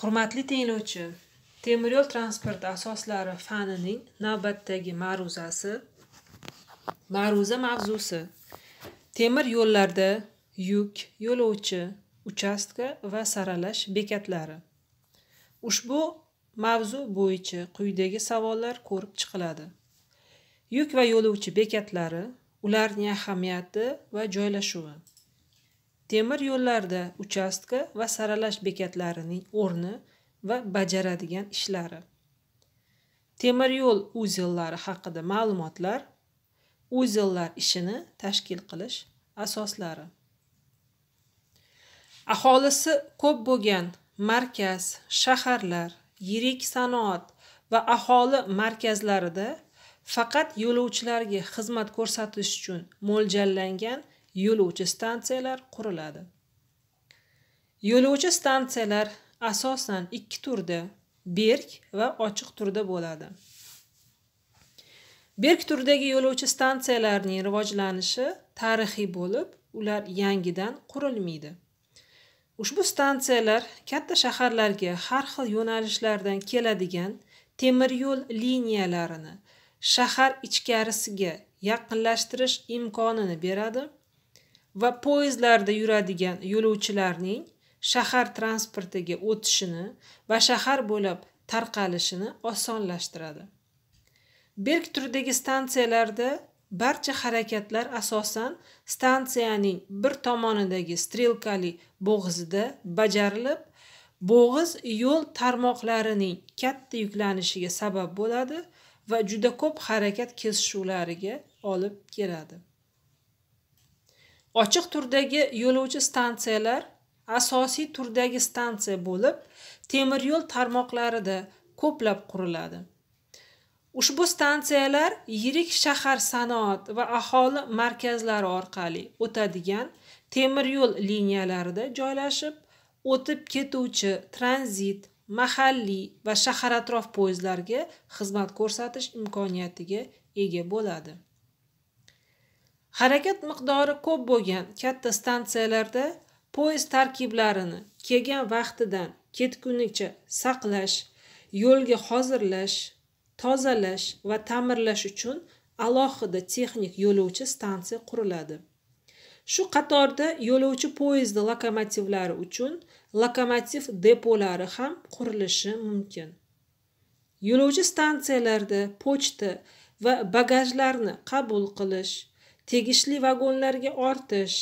hurmatli tinglovchi temiryo'l transporti asoslari fanining navbatdagi ma'ruzasi ma'ruza mavzusi temir yo'llarda yuk yo'lovchi uchastka va saralash bekatlari ushbu mavzu bo'yicha quyidagi savollar ko'rib chiqiladi yuk va yo'lovchi bekatlari ularning ahamiyati va joylashuvi temir yo'llarda uchastka va saralash bekatlarining o'rni va bajaradigan ishlari temir yo'l uzellari haqida ma'lumotlar uzellar ishini tashkil qilish asoslari aholisi ko'p bo'lgan markaz shaharlar yirik sanoat va aholi markazlarida faqat yo'lovchilarga xizmat ko'rsatish uchun mo'ljallangan yo'lovchi stansiyalar quriladi yo'lovchi stansiyalar asosan ikki turda berk va ochiq turda bo'ladi berk turdagi yo'lovchi stansiyalarning rivojlanishi tarixiy bo'lib ular yangidan qurilmaydi ushbu stansiyalar katta shaharlarga har xil yo'nalishlardan keladigan temir yo'l liniyalarini shahar ichkarisiga yaqinlashtirish imkonini beradi va poyezdlarda yuradigan yo'lovchilarning shahar transportiga o'tishini va shahar bo'ylab tarqalishini osonlashtiradi berk turdagi stansiyalarda barcha harakatlar asosan stansiyaning bir tomonidagi strelkali bo'g'izida bajarilib bo'g'iz yo'l tarmoqlarining katta yuklanishiga sabab bo'ladi va juda ko'p harakat kesishuvlariga olib keladi ochiq turdagi yo'lovchi stansiyalar asosiy turdagi stansiya bo'lib temir yo'l tarmoqlarida ko'plab quriladi ushbu stansiyalar yirik shahar sanoat va aholi markazlari orqali o'tadigan temir yo'l liniyalarida joylashib o'tib ketuvchi tranzit mahalliy va shahar atrof poyezdlarga xizmat ko'rsatish imkoniyatiga ega bo'ladi harakat miqdori ko'p bo'lgan katta stansiyalarda poyezd tarkiblarini kelgan vaqtidan ketgunicha saqlash yo'lga hozirlash tozalash va ta'mirlash uchun alohida texnik yo'lovchi stansiya quriladi shu qatorda yo'lovchi poyezdi lokomotivlari uchun lokomotiv depolari ham qurilishi mumkin yo'lovchi stansiyalarda pochta va bagajlarni qabul qilish tegishli vagonlarga ortish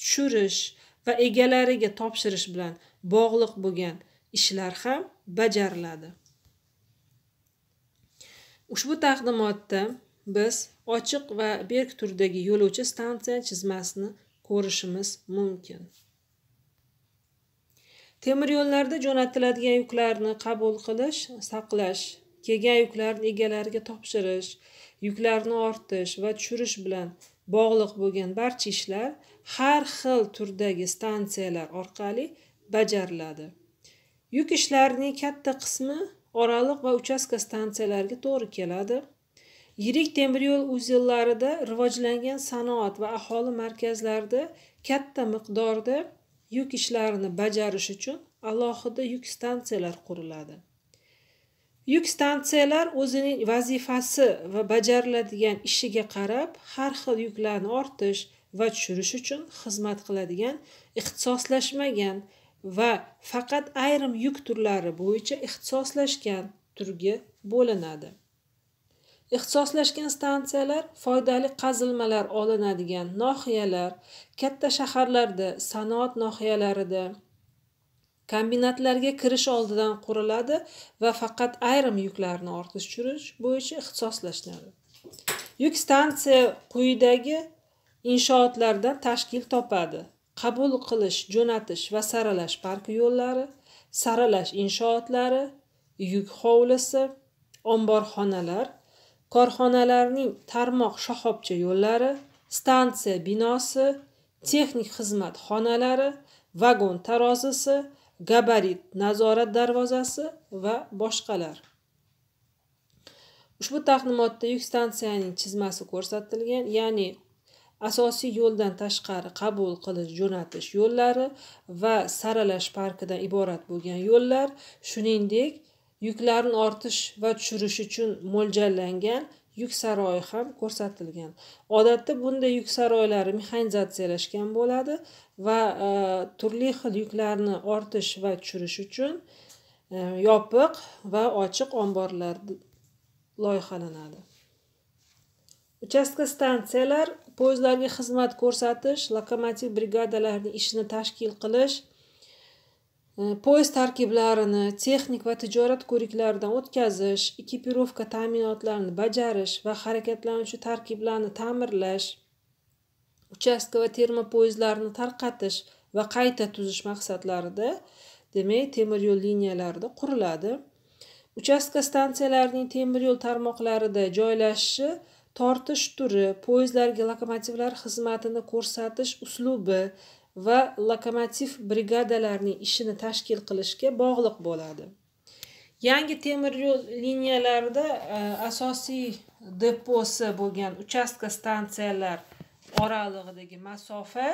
tushirish va egalariga topshirish bilan bog'liq bo'lgan ishlar ham bajariladi ushbu taqdimotda biz ochiq va berk turdagi yo'lovchi stansiya chizmasini ko'rishimiz mumkin Temir yo'llarda jo'natiladigan yuklarni qabul qilish saqlash kelgan yuklarni egalariga topshirish yuklarni ortish va tushirish bilan bog'liq bo'lgan barcha ishlar har xil turdagi stansiyalar orqali bajariladi yuk ishlarining katta qismi oraliq va uchastka stansiyalarga to'g'ri keladi yirik temiryo'l uzillarida rivojlangan sanoat va aholi markazlarida katta miqdorda yuk ishlarini bajarish uchun alohida yuk stansiyalar quriladi yuk stansiyalar o'zining vazifasi va bajariladigan ishiga qarab har xil yuklarni ortish va tushirish uchun xizmat qiladigan ixtisoslashmagan va faqat ayrim yuk turlari bo'yicha ixtisoslashgan turga bo'linadi ixtisoslashgan stansiyalar foydali qazilmalar olinadigan nohiyalar katta shaharlarda sanoat nohiyalarida kombinatlarga kirish oldidan quriladi va faqat ayrim yuklarni ortish tushirish bo'yicha ixtisoslashiladi yuk stansiya quyidagi inshootlardan tashkil topadi qabul qilish jo'natish va saralash park yo'llari saralash inshootlari yuk hovlisi omborxonalar korxonalarning tarmoq shoxobcha yo'llari stansiya binosi texnik xizmat xonalari vagon tarozisi gabarit nazorat darvozasi va boshqalar ushbu taqdimotda yuk stansiyaning chizmasi ko'rsatilgan ya'ni asosiy yo'ldan tashqari qabul qilish jo'natish yo'llari va saralash parkidan iborat bo'lgan yo'llar shuningdek yuklarni ortish va tushirish uchun mo'ljallangan yuk saroyi ham ko'rsatilgan odatda bunday yuk saroylari mexanizatsiyalashgan bo'ladi va e, turli xil yuklarni ortish va tushirish uchun e, yopiq va ochiq omborlar loyihalanadi uchastka stansiyalar poyezdlarga xizmat ko'rsatish lokomotiv brigadalarni ishini tashkil qilish poyezd э, tarkiblarini texnik va tijorat ko'riklaridan o'tkazish ekipirovka ta'minotlarini bajarish va harakatlanuvchi tarkiblarni ta'mirlash uchastka va termo poyezdlarni tarqatish va qayta tuzish maqsadlarida demak temir yo'l liniyalarida quriladi uchastka stansiyalarining temir yo'l tarmoqlarida joylashishi tortish turi poyezdlarga lokomotivlar xizmatini ko'rsatish uslubi va lokomotiv brigadalarining ishini tashkil qilishga bog'liq bo'ladi yangi temir yo'l liniyalarida e, asosiy deposi bo'lgan uchastka stansiyalar oralig'idagi masofa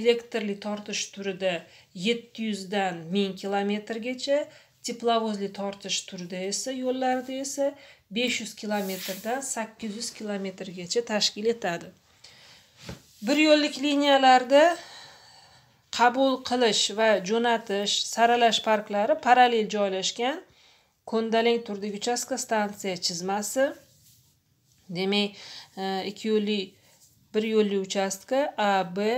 elektrli tortish turida yetti yuzdan ming kilometrgacha teplovozli tortish turida esa yo'llarda esa besh yuz kilometrdan sakkiz yuz kilometrgacha tashkil etadi bir yo'llik liniyalarda qabul qilish va jo'natish saralash parklari parallel joylashgan ko'ndalang turdagi uchastka stansiya chizmasi demak e, ikki yo'lli bir yo'lli uchastka a b e,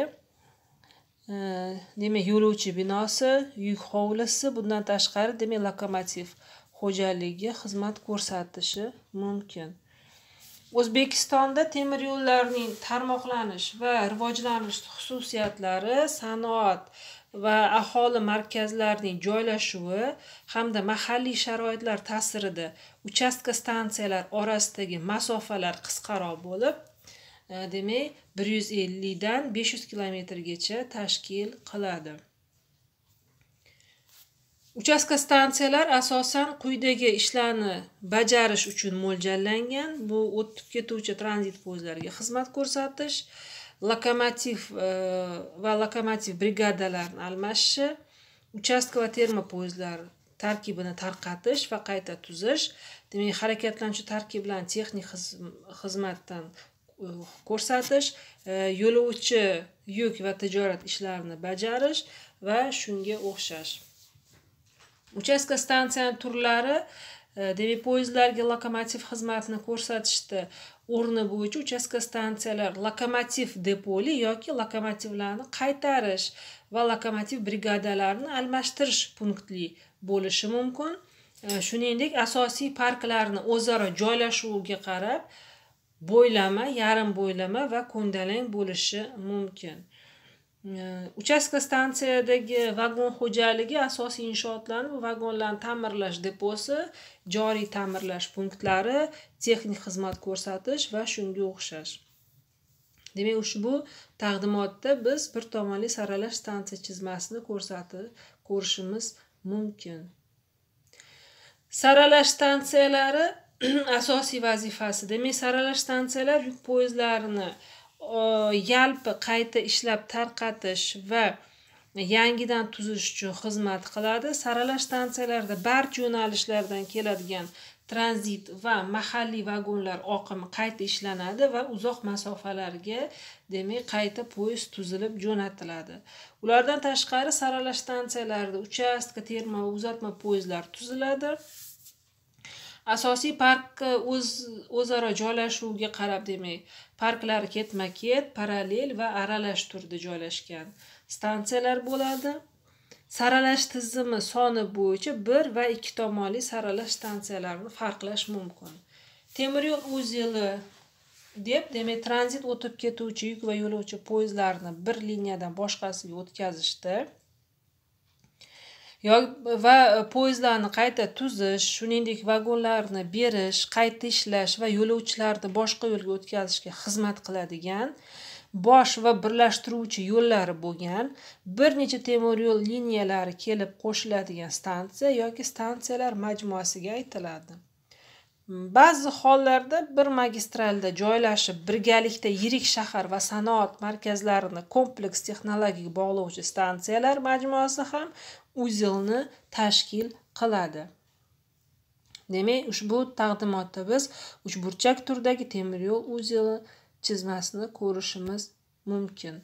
demak yo'lovchi binosi yuk hovlisi bundan tashqari demak lokomotiv xo'jaligi xizmat ko'rsatishi mumkin O'zbekistonda temir yo'llarning tarmoqlanish va rivojlanish xususiyatlari sanoat va aholi markazlarining joylashuvi hamda mahalliy sharoitlar ta'sirida uchastka stansiyalar orasidagi masofalar qisqaroq bo'lib e, demak bir yuz ellikdan besh yuz kilometrgacha tashkil qiladi uchastka stansiyalar asosan quyidagi ishlarni bajarish uchun mo'ljallangan bu o'tib ketuvchi tranzit poyezdlariga xizmat ko'rsatish lokomotiv e, va lokomotiv brigadalarini almashishi uchastka va termo poyezdlar tarkibini tarqatish va qayta tuzish demak harakatlanuvchi tarkib bilan texnik xizmatdan e, ko'rsatish e, yo'lovchi yuk va tijorat ishlarini bajarish va shunga o'xshash uchastka stansiyani turlari demak poyezdlarga lokomotiv xizmatini ko'rsatishda o'rni bo'yicha uchastka stansiyalar lokomotiv depoli yoki lokomotivlarni qaytarish va lokomotiv brigadalarini almashtirish punktli bo'lishi mumkin shuningdek asosiy parklarni o'zaro joylashuviga qarab bo'ylama yarim bo'ylama va ko'ndalang bo'lishi mumkin uchastka stansiyadagi vagon xo'jaligi asosiy inshootlarni bu vagonlarni ta'mirlash deposi joriy ta'mirlash punktlari texnik xizmat ko'rsatish va shunga o'xshash demak ushbu taqdimotda biz bir tomonli saralash stansiya chizmasini ko'rsatib ko'rishimiz mumkin saralash stansiyalari asosiy vazifasi demak saralash stansiyalar yuk poyezdlarini yalpi qayta ishlab tarqatish va yangidan tuzish uchun xizmat qiladi saralash stansiyalarida barcha yo'nalishlardan keladigan tranzit va mahalliy vagonlar oqimi qayta ishlanadi va uzoq masofalarga demak qayta poyezd tuzilib jo'natiladi ulardan tashqari saralash stansiyalarida uchastka terma va uzatma poyezdlar tuziladi asosiy park o'z o'zaro joylashuviga qarab demak parklar ketma ket parallel va aralash turda joylashgan stansiyalar bo'ladi saralash tizimi soni bo'yicha bir va ikki tomonli saralash stansiyalarini farqlash mumkin temiryo'l uzeli deb demak tranzit o'tib ketuvchi yuk va yo'lovchi poyezdlarni bir liniyadan boshqasiga o'tkazishdi va e, poyezdlarni qayta tuzish shuningdek vagonlarni berish qayta ishlash va yo'lovchilarni boshqa yo'lga o'tkazishga xizmat qiladigan bosh va birlashtiruvchi yo'llari bo'lgan bir necha temir yo'l liniyalari kelib qo'shiladigan stansiya yoki stansiyalar majmuasiga aytiladi ba'zi hollarda bir magistralda joylashib birgalikda yirik shahar va sanoat markazlarini kompleks texnologik bog'lovchi stansiyalar majmuasi ham uzelni tashkil qiladi demak ushbu taqdimotda biz uchburchak turdagi temiryo'l uzeli chizmasini ko'rishimiz mumkin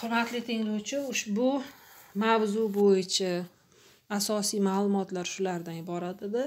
hurmatli tinglovchi ushbu mavzu bo'yicha asosiy ma'lumotlar shulardan iborat edi